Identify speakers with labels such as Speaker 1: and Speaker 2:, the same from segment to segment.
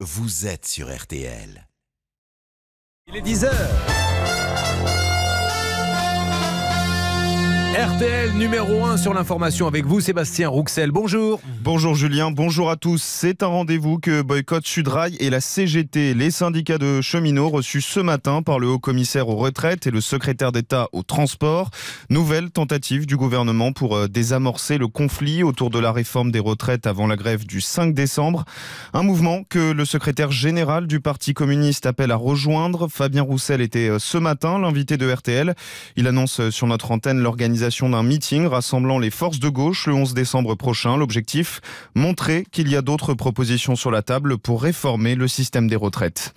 Speaker 1: Vous êtes sur RTL. Il est 10 heures. RTL numéro 1 sur l'information avec vous, Sébastien Rouxel. Bonjour. Bonjour Julien, bonjour à tous. C'est un rendez-vous que Boycott Sudrail et la CGT, les syndicats de cheminots, reçus ce matin par le haut commissaire aux retraites et le secrétaire d'État aux transports Nouvelle tentative du gouvernement pour euh, désamorcer le conflit autour de la réforme des retraites avant la grève du 5 décembre. Un mouvement que le secrétaire général du Parti communiste appelle à rejoindre. Fabien Roussel était euh, ce matin l'invité de RTL. Il annonce euh, sur notre antenne l'organisation d'un meeting rassemblant les forces de gauche le 11 décembre prochain. L'objectif Montrer qu'il y a d'autres propositions sur la table pour réformer le système des retraites.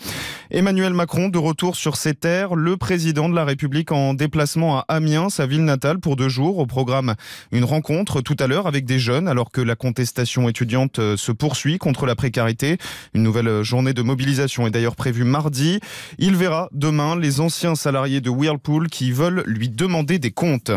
Speaker 1: Emmanuel Macron de retour sur ses terres, le président de la République en déplacement à Amiens, sa ville natale, pour deux jours. Au programme, une rencontre tout à l'heure avec des jeunes, alors que la contestation étudiante euh, se poursuit contre la précarité. Une nouvelle journée de mobilisation est d'ailleurs prévue mardi. Il verra demain les anciens salariés de Whirlpool qui veulent lui demander des comptes.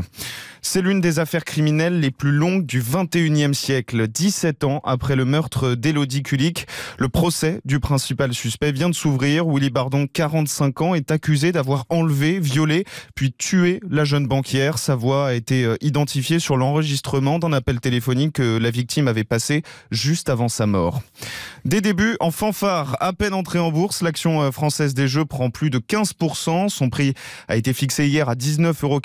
Speaker 1: C'est l'une des affaires criminelles les plus longues du 21e siècle. 17 ans après le meurtre d'Elodie Kulik, le procès du principal suspect vient de s'ouvrir. Willy Bardon, 45 ans, est accusé d'avoir enlevé, violé, puis tué la jeune banquière. Sa voix a été euh, identifiée sur l'enregistrement d'un appel téléphonique que la victime avait passé juste avant sa mort. Des débuts en fanfare. À peine entrée en bourse, l'action euh, française des jeux prend plus de 15%. Son prix a été fixé hier à 19,90 euros.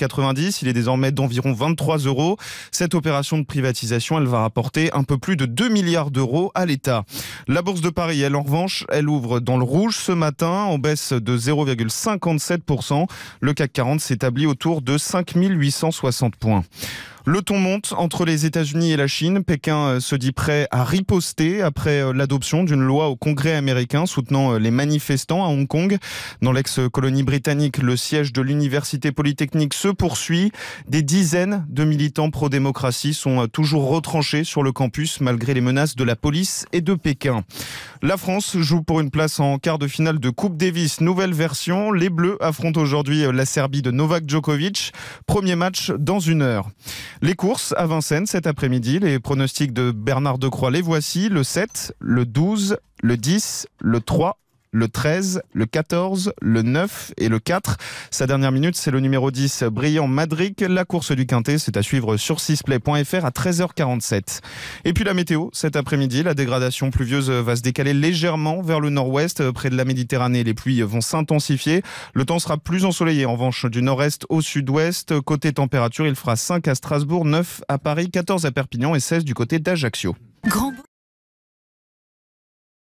Speaker 1: Il est désormais d'environ 23 euros. Cette opération de privatisation, elle va rapporter un peu plus de 2 milliards d'euros à l'État. La Bourse de Paris, elle, en revanche, elle ouvre dans le rouge ce matin, en baisse de 0,57%. Le CAC 40 s'établit autour de 5860 points. Le ton monte entre les États-Unis et la Chine. Pékin euh, se dit prêt à riposter après euh, l'adoption d'une loi au Congrès américain soutenant euh, les manifestants à Hong Kong. Dans l'ex-colonie britannique, le siège de l'Université Polytechnique se poursuit. Des dizaines de militants pro-démocratie sont toujours retranchés sur le campus malgré les menaces de la police et de Pékin. La France joue pour une place en quart de finale de Coupe Davis, nouvelle version. Les Bleus affrontent aujourd'hui la Serbie de Novak Djokovic. Premier match dans une heure. Les courses à Vincennes cet après-midi, les pronostics de Bernard Decroix, les voici, le 7, le 12, le 10, le 3 le 13, le 14, le 9 et le 4. Sa dernière minute, c'est le numéro 10, Brillant Madric. La course du Quintet, c'est à suivre sur 6play.fr à 13h47. Et puis la météo, cet après-midi, la dégradation pluvieuse va se décaler légèrement vers le nord-ouest, près de la Méditerranée. Les pluies vont s'intensifier. Le temps sera plus ensoleillé en revanche du nord-est au sud-ouest. Côté température, il fera 5 à Strasbourg, 9 à Paris, 14 à Perpignan et 16 du côté d'Ajaccio. Grand